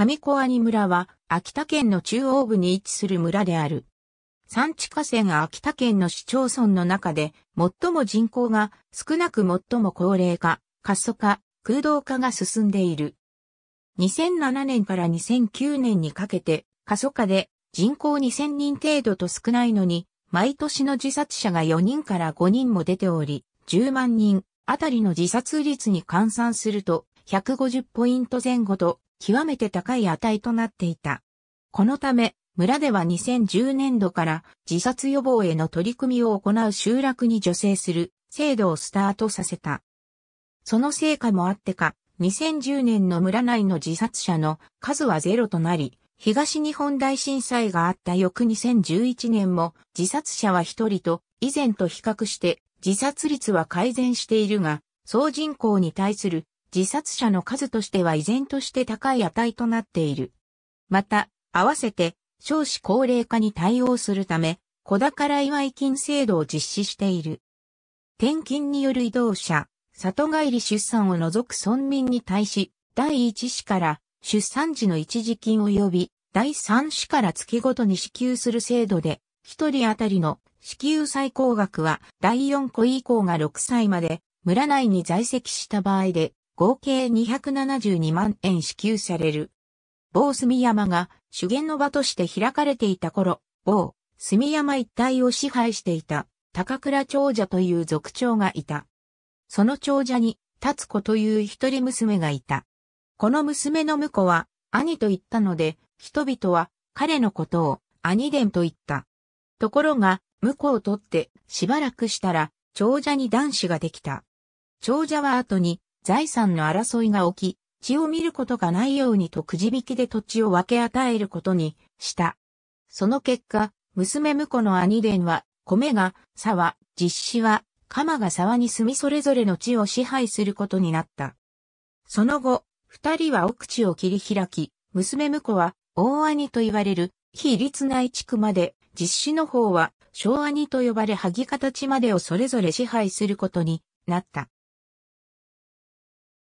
上小兄村は、秋田県の中央部に位置する村である。産地河川秋田県の市町村の中で、最も人口が少なく最も高齢化、過疎化、空洞化が進んでいる。2007年から2009年にかけて、過疎化で人口2000人程度と少ないのに、毎年の自殺者が4人から5人も出ており、10万人あたりの自殺率に換算すると150ポイント前後と極めて高い値となっていた。このため、村では2010年度から自殺予防への取り組みを行う集落に助成する制度をスタートさせた。その成果もあってか、2010年の村内の自殺者の数はゼロとなり、東日本大震災があった翌2011年も自殺者は一人と以前と比較して自殺率は改善しているが、総人口に対する自殺者の数としては依然として高い値となっている。また、合わせて少子高齢化に対応するため、子宝祝い金制度を実施している。転勤による移動者、里帰り出産を除く村民に対し、第一子から出産時の一時金及び、第三子から月ごとに支給する制度で、一人当たりの支給最高額は第四子以降が6歳まで、村内に在籍した場合で、合計272万円支給される。某住山が主言の場として開かれていた頃、某住山一帯を支配していた高倉長者という族長がいた。その長者に、立子という一人娘がいた。この娘の婿は、兄と言ったので、人々は彼のことを兄伝と言った。ところが、婿を取ってしばらくしたら、長者に男子ができた。長者は後に財産の争いが起き、血を見ることがないようにとくじ引きで土地を分け与えることにした。その結果、娘婿の兄伝は、米が沢、実子は、鎌が沢に住みそれぞれの地を支配することになった。その後、二人は奥地を切り開き、娘婿は大兄と言われる非立内地区まで、実子の方は小兄と呼ばれ萩形までをそれぞれ支配することになった。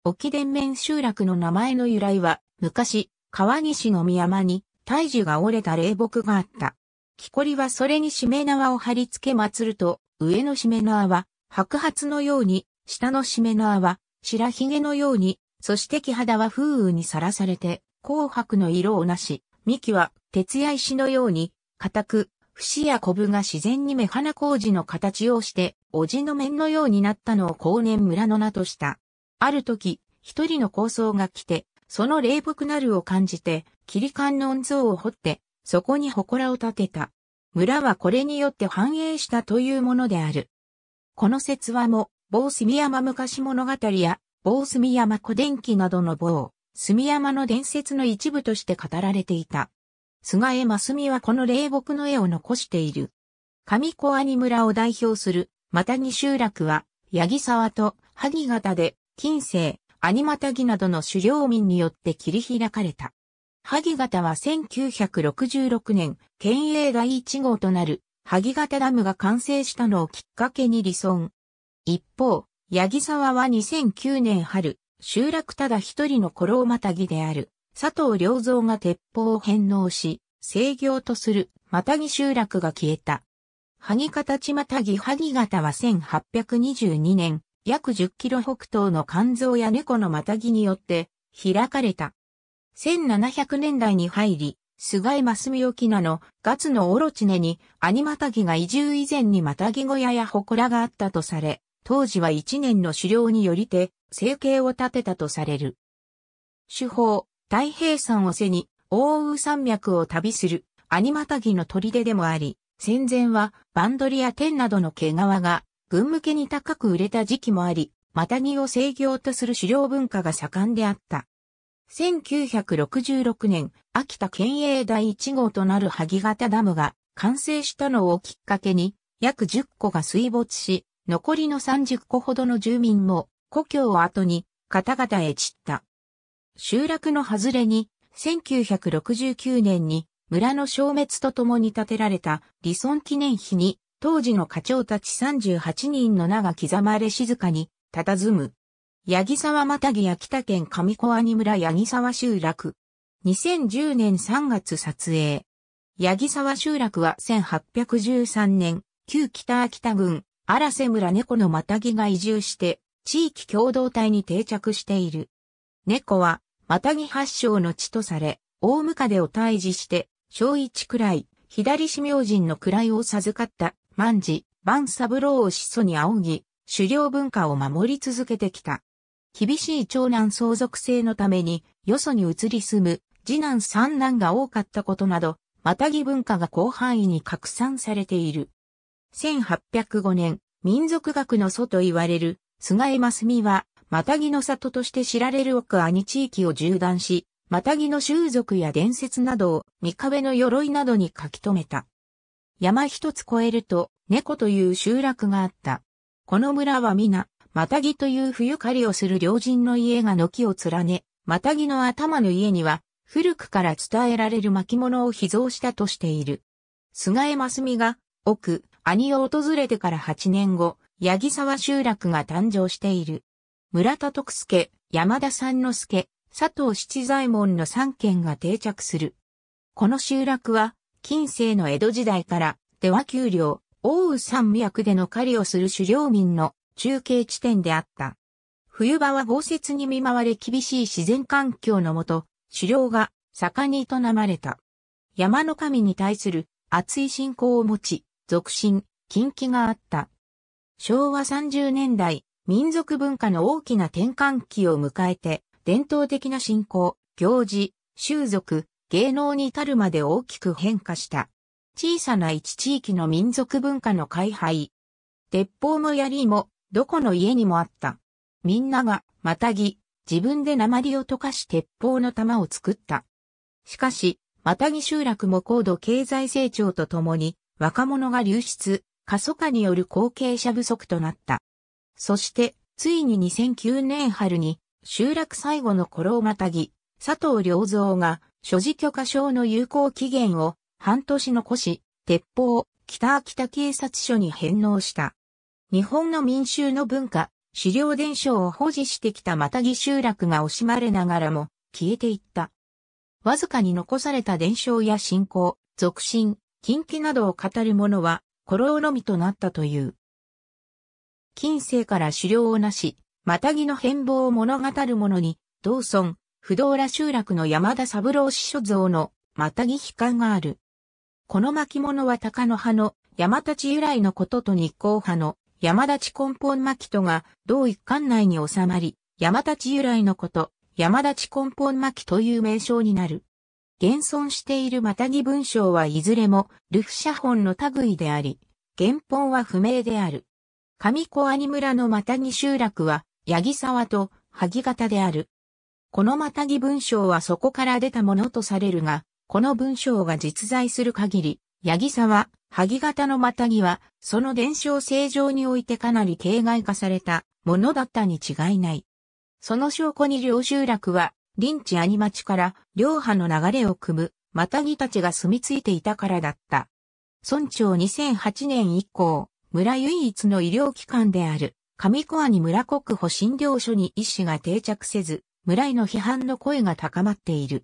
沖伝面集落の名前の由来は、昔、川岸の宮山に、大樹が折れた霊木があった。木こりはそれにしめ縄を貼り付け祀ると、上のしめ縄は、白髪のように、下のしめ縄は、白髭のように、そして木肌は風雨にさらされて、紅白の色をなし、幹は鉄や石のように、硬く、節やコブが自然に目鼻工事の形をして、おじの面のようになったのを後年村の名とした。ある時、一人の構想が来て、その霊木なるを感じて、霧観音像を掘って、そこに祠を建てた。村はこれによって繁栄したというものである。この説話も、某住山昔物語や、某住山古伝記などの某、住山の伝説の一部として語られていた。菅江真美はこの霊木の絵を残している。上小阿仁村を代表する、マタギ集落は、八木沢と萩形で近世、アニマタギなどの狩猟民によって切り開かれた。萩型は1966年、県営第1号となる萩型ダムが完成したのをきっかけに離村。一方、八木沢は2009年春、集落ただ一人の古老マタギである、佐藤良造が鉄砲を返納し、制御とする、マタギ集落が消えた。萩形またぎ萩型は1822年、約10キロ北東の肝臓や猫のまたぎによって開かれた。1700年代に入り、菅井正美沖菜のガツのオロチネに兄またぎが移住以前にまたぎ小屋や祠があったとされ、当時は一年の狩猟によりて生計を立てたとされる。手法、太平山を背に、大雨山脈を旅する、アニマタギの砦でもあり、戦前はバンドリや天などの毛皮が軍向けに高く売れた時期もあり、マタギを制業とする狩猟文化が盛んであった。1966年、秋田県営第1号となる萩型ダムが完成したのをきっかけに、約10個が水没し、残りの30個ほどの住民も故郷を後に方々へ散った。集落の外れに、1969年に村の消滅とともに建てられた理村記念碑に当時の課長たち38人の名が刻まれ静かに、佇む。八木沢またぎ秋田県上小兄村八木沢集落。2010年3月撮影。八木沢集落は1813年、旧北秋田郡、荒瀬村猫のまたぎが移住して、地域共同体に定着している。猫は、またぎ発祥の地とされ、大向かでを退治して、小一くらい、左氏明神の位を授かった万事、万三郎を始祖に仰ぎ、狩猟文化を守り続けてきた。厳しい長男相続制のために、よそに移り住む、次男三男が多かったことなど、またぎ文化が広範囲に拡散されている。1805年、民族学の祖と言われる、菅江真澄は、またぎの里として知られる奥兄地域を縦断し、またぎの習俗や伝説などを、三壁の鎧などに書き留めた。山一つ越えると、猫という集落があった。この村は皆、マタギという冬狩りをする良人の家が軒を連ね、マタギの頭の家には、古くから伝えられる巻物を秘蔵したとしている。菅江真澄が、奥、兄を訪れてから8年後、八木沢集落が誕生している。村田徳介、山田三之助、佐藤七左衛門の3県が定着する。この集落は、近世の江戸時代から、では丘陵、奥羽山脈での狩りをする狩猟民の中継地点であった。冬場は豪雪に見舞われ厳しい自然環境のもと、狩猟が盛んに営まれた。山の神に対する熱い信仰を持ち、俗信、近畿があった。昭和30年代、民族文化の大きな転換期を迎えて、伝統的な信仰、行事、習俗、芸能に至るまで大きく変化した。小さな一地域の民族文化の開廃。鉄砲も槍も、どこの家にもあった。みんなが、またぎ、自分で鉛を溶かし鉄砲の玉を作った。しかし、またぎ集落も高度経済成長とともに、若者が流出、過疎化による後継者不足となった。そして、ついに2009年春に、集落最後の頃をまたぎ、佐藤良造が所持許可証の有効期限を半年残し、鉄砲、北秋田警察署に返納した。日本の民衆の文化、資料伝承を保持してきたまたぎ集落が惜しまれながらも消えていった。わずかに残された伝承や信仰、俗信、近畿などを語る者は、古老のみとなったという。近世から狩猟をなし、またぎの変貌を物語る者に、道村、不動羅集落の山田三郎師所蔵のまたぎ悲観がある。この巻物は高野派の山立由来のことと日光派の山立根本巻とが同一巻内に収まり、山立由来のこと、山立根本巻という名称になる。現存しているまたぎ文章はいずれもルフ写本の類であり、原本は不明である。上小兄村のまたぎ集落は、八木沢と萩方である。このまたぎ文章はそこから出たものとされるが、この文章が実在する限り、ヤギ沢、萩型のまたぎは、その伝承正常においてかなり形骸化されたものだったに違いない。その証拠に領集落は、臨地兄町から両派の流れを組む、またぎたちが住み着いていたからだった。村長2008年以降、村唯一の医療機関である、上小に村国保診療所に医師が定着せず、村井の批判の声が高まっている。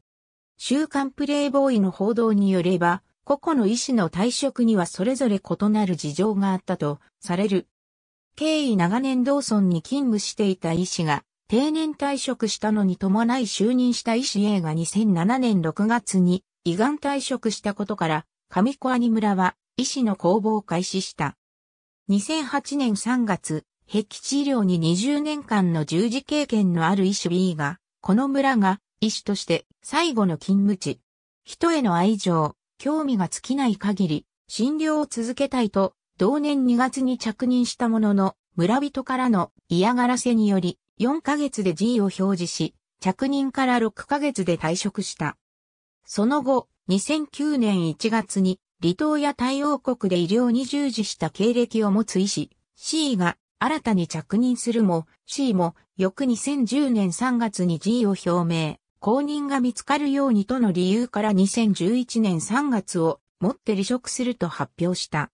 週刊プレイボーイの報道によれば、個々の医師の退職にはそれぞれ異なる事情があったとされる。経緯長年同村に勤務していた医師が定年退職したのに伴い就任した医師 A が2007年6月に胃がん退職したことから上小阿村は医師の公募を開始した。2008年3月、壁治療に20年間の従事経験のある医師 B が、この村が医師として最後の勤務地。人への愛情、興味が尽きない限り、診療を続けたいと、同年2月に着任したものの、村人からの嫌がらせにより、4ヶ月で G を表示し、着任から6ヶ月で退職した。その後、2009年1月に、離島や太陽国で医療に従事した経歴を持つ医師、C が新たに着任するも、C も翌2010年3月に G を表明、公認が見つかるようにとの理由から2011年3月をもって離職すると発表した。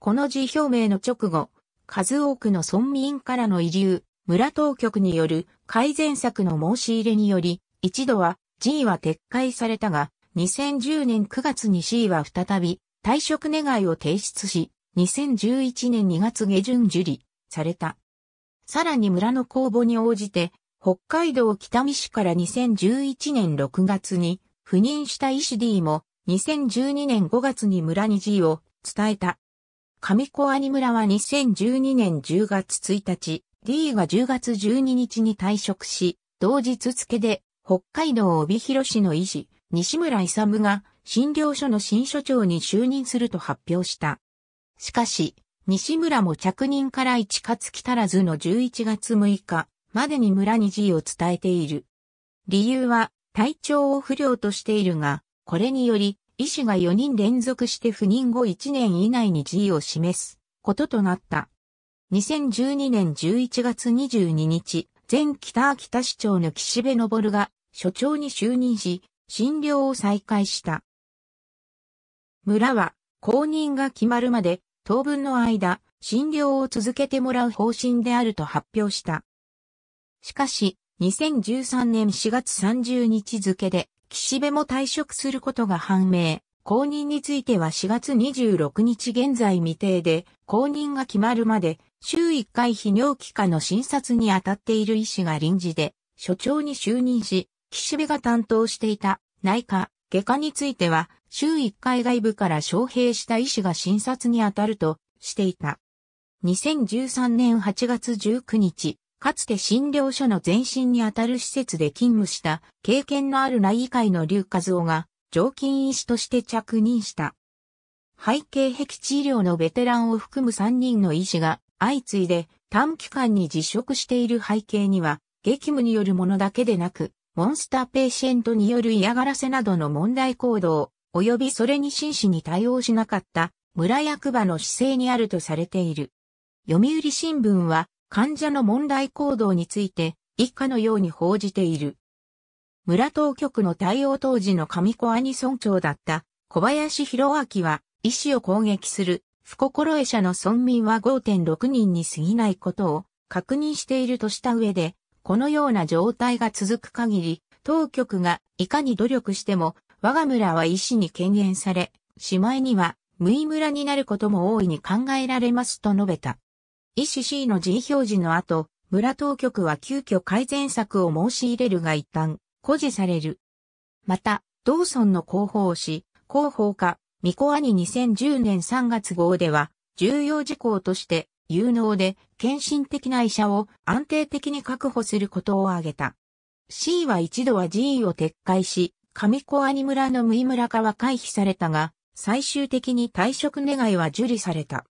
この G 表明の直後、数多くの村民からの移流、村当局による改善策の申し入れにより、一度は G は撤回されたが、2010年9月に C は再び退職願を提出し、2011年2月下旬受理。された。さらに村の公募に応じて、北海道北見市から2011年6月に赴任した医師 D も2012年5月に村に G を伝えた。上小兄村は2012年10月1日、D が10月12日に退職し、同日付で北海道帯広市の医師、西村勇が診療所の新所長に就任すると発表した。しかし、西村も着任から1月来たらずの11月6日までに村に辞意を伝えている。理由は体調を不良としているが、これにより医師が4人連続して不任後1年以内に辞意を示すこととなった。2012年11月22日、前北秋田市長の岸辺昇が所長に就任し、診療を再開した。村は公認が決まるまで当分の間、診療を続けてもらう方針であると発表した。しかし、2013年4月30日付で、岸辺も退職することが判明。公認については4月26日現在未定で、公認が決まるまで、週1回泌尿器科の診察に当たっている医師が臨時で、所長に就任し、岸辺が担当していた内科、外科については、週1回外部から招聘した医師が診察に当たるとしていた。2013年8月19日、かつて診療所の前身に当たる施設で勤務した経験のある内医会の劉和夫が常勤医師として着任した。背景壁治療のベテランを含む3人の医師が相次いで短期間に辞職している背景には、激務によるものだけでなく、モンスターペーシェントによる嫌がらせなどの問題行動、及びそれに真摯に対応しなかった村役場の姿勢にあるとされている。読売新聞は患者の問題行動について以下のように報じている。村当局の対応当時の上小兄村長だった小林博明は医師を攻撃する不心得者の村民は5.6人に過ぎないことを確認しているとした上で、このような状態が続く限り、当局がいかに努力しても我が村は医師に権限され、しまいには、無意村になることも大いに考えられますと述べた。医師 C の人表示の後、村当局は急遽改善策を申し入れるが一旦、誇示される。また、同村の広報誌、広報家、ミコアニ2010年3月号では、重要事項として、有能で献身的な医者を安定的に確保することを挙げた。C は一度は G を撤回し、上小兄村の無意村化は回避されたが、最終的に退職願は受理された。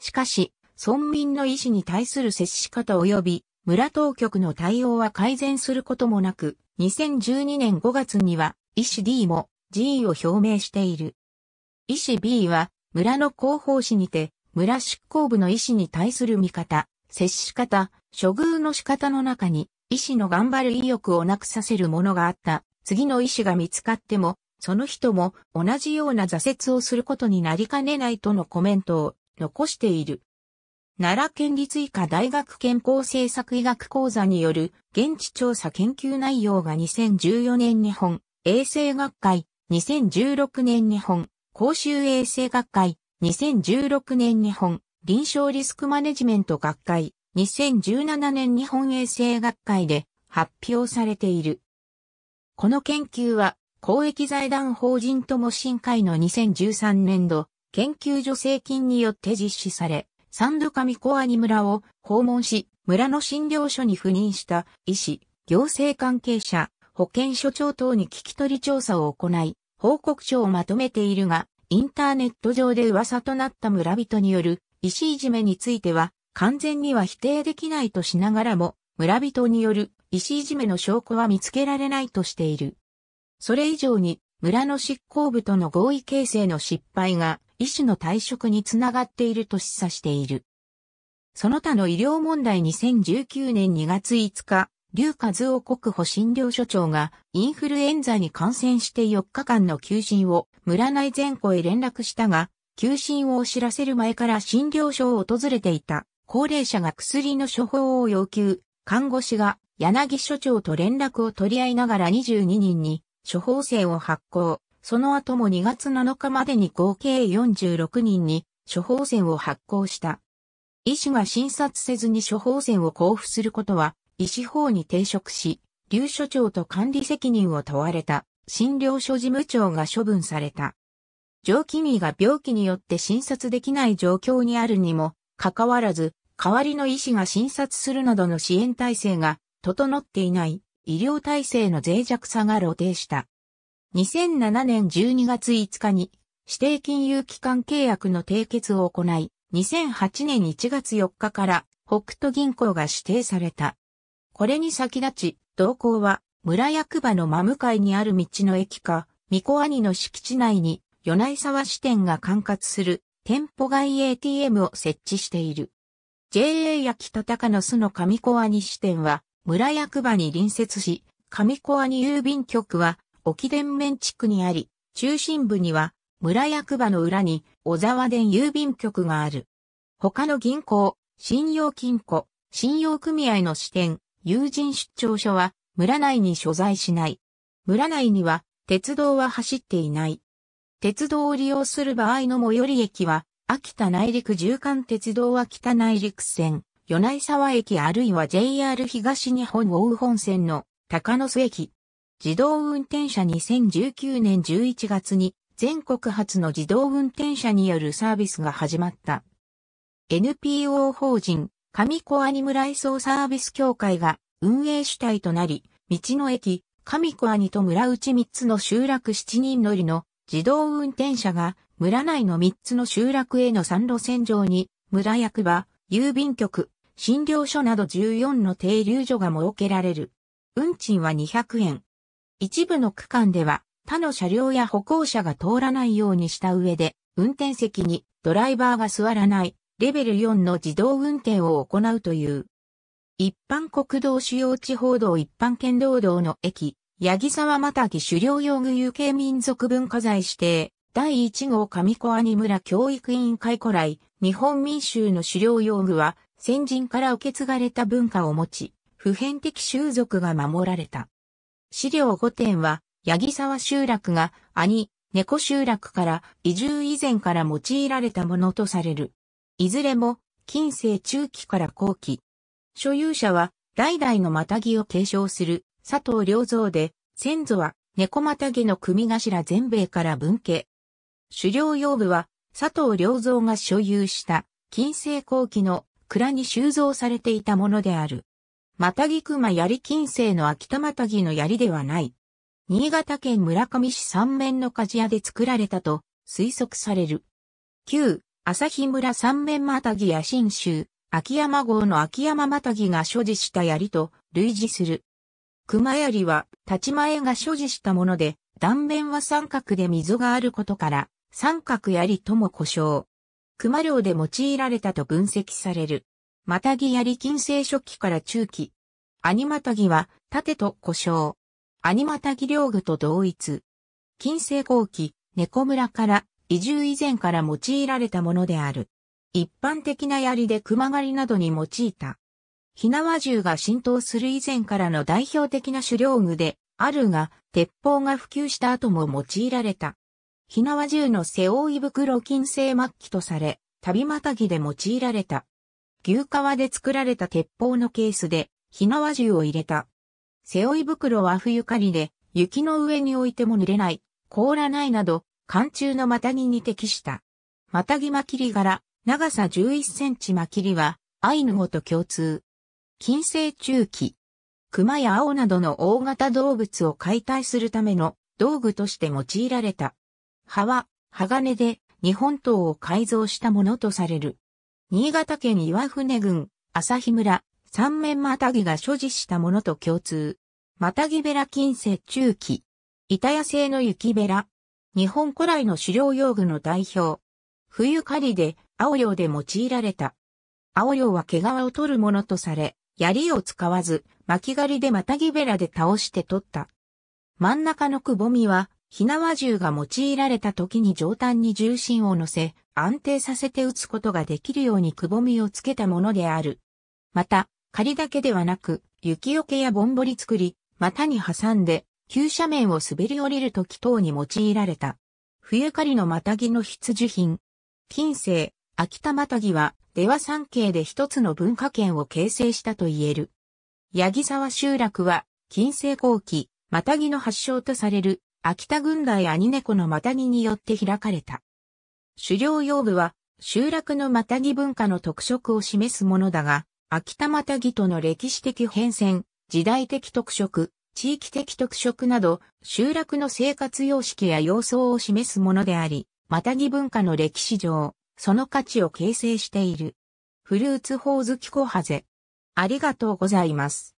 しかし、村民の意思に対する接し方及び村当局の対応は改善することもなく、2012年5月には、医師 D も辞意を表明している。医師 B は、村の広報誌にて、村執行部の医師に対する見方、接し方、処遇の仕方の中に、医師の頑張る意欲をなくさせるものがあった次の医師が見つかっても、その人も同じような挫折をすることになりかねないとのコメントを残している。奈良県立医科大学健康政策医学講座による現地調査研究内容が2014年日本衛生学会、2016年日本公衆衛生学会、2016年日本臨床リスクマネジメント学会、2017年日本衛生学会で発表されている。この研究は、公益財団法人とも深会の2013年度、研究助成金によって実施され、三度上小兄村を訪問し、村の診療所に赴任した医師、行政関係者、保健所長等に聞き取り調査を行い、報告書をまとめているが、インターネット上で噂となった村人による医師いじめについては、完全には否定できないとしながらも、村人による石いじめの証拠は見つけられないとしている。それ以上に、村の執行部との合意形成の失敗が、医師の退職につながっていると示唆している。その他の医療問題2019年2月5日、劉和夫国保診療所長がインフルエンザに感染して4日間の休診を村内全後へ連絡したが、休診を知らせる前から診療所を訪れていた高齢者が薬の処方を要求、看護師が柳所長と連絡を取り合いながら22人に処方箋を発行。その後も2月7日までに合計46人に処方箋を発行した。医師が診察せずに処方箋を交付することは、医師法に抵触し、留所長と管理責任を問われた、診療所事務長が処分された。上記医が病気によって診察できない状況にあるにも、かかわらず、代わりの医師が診察するなどの支援体制が整っていない医療体制の脆弱さが露呈した。2007年12月5日に指定金融機関契約の締結を行い、2008年1月4日から北斗銀行が指定された。これに先立ち、同行は村役場の真向かいにある道の駅か、三子兄の敷地内に、与内沢支店が管轄する店舗外 ATM を設置している。JA やと高野巣の上子兄支店は、村役場に隣接し、上小兄郵便局は、沖田面地区にあり、中心部には、村役場の裏に、小沢田郵便局がある。他の銀行、信用金庫、信用組合の支店、友人出張所は、村内に所在しない。村内には、鉄道は走っていない。鉄道を利用する場合の最寄り駅は、秋田内陸縦貫鉄道は北内陸線、米内沢駅あるいは JR 東日本大本線の高野瀬駅。自動運転車2019年11月に全国初の自動運転車によるサービスが始まった。NPO 法人上子アニムライソーサービス協会が運営主体となり、道の駅、上子アニと村内3つの集落7人乗りの自動運転車が村内の3つの集落への3路線上に村役場、郵便局、診療所など14の停留所が設けられる。運賃は200円。一部の区間では他の車両や歩行者が通らないようにした上で、運転席にドライバーが座らないレベル4の自動運転を行うという。一般国道主要地方道一般県道道の駅、八木沢またぎ狩猟用具有形民族文化財指定、第1号上小阿仁村教育委員会古来、日本民衆の狩猟用具は、先人から受け継がれた文化を持ち、普遍的習俗が守られた。資料5点は、八木沢集落が兄、猫集落から移住以前から用いられたものとされる。いずれも、近世中期から後期。所有者は、代々のまたぎを継承する佐藤良造で、先祖は猫またぎの組頭全米から分家。狩猟用具は佐藤良造が所有した近世後期の蔵に収蔵されていたものである。またぎ熊槍金星の秋田またぎの槍ではない。新潟県村上市三面の鍛冶屋で作られたと推測される。旧、朝日村三面またぎや新州、秋山号の秋山またぎが所持した槍と類似する。熊槍は、立ち前が所持したもので、断面は三角で溝があることから、三角槍とも呼称。熊猟で用いられたと分析される。マタギ槍近世初期から中期。アニマタギは盾と故障。アニマタギ領具と同一。近世後期、猫村から移住以前から用いられたものである。一般的な槍で熊狩りなどに用いた。火縄銃が浸透する以前からの代表的な狩猟具であるが、鉄砲が普及した後も用いられた。火縄銃の背負い袋金製末期とされ、旅またぎで用いられた。牛革で作られた鉄砲のケースで、火縄銃を入れた。背負い袋は冬狩りで、雪の上に置いても濡れない、凍らないなど、寒中のまたぎに適した。またぎまきり柄、長さ11センチまきりは、アイヌ語と共通。金星中期。熊や青などの大型動物を解体するための道具として用いられた。葉は鋼で日本刀を改造したものとされる。新潟県岩船郡、朝日村、三面またぎが所持したものと共通。またぎべら近世中期。板屋製の雪べら。日本古来の狩猟用具の代表。冬狩りで青漁で用いられた。青漁は毛皮を取るものとされ、槍を使わず、巻狩りでまたぎべらで倒して取った。真ん中のくぼみは火縄銃が用いられた時に上端に重心を乗せ、安定させて撃つことができるようにくぼみをつけたものである。また、仮だけではなく、雪よけやぼんぼり作り、股に挟んで、急斜面を滑り降りる時等に用いられた。冬狩りのまたぎの必需品。近世、秋田またぎは、出羽山系で一つの文化圏を形成したと言える。八木沢集落は、近世後期、またぎの発祥とされる秋田軍大兄猫のマタギによって開かれた。狩猟用具は、集落のマタギ文化の特色を示すものだが、秋田マタギとの歴史的変遷、時代的特色、地域的特色など、集落の生活様式や様相を示すものであり、マタギ文化の歴史上、その価値を形成している。フルーツホーズキコハゼ。ありがとうございます。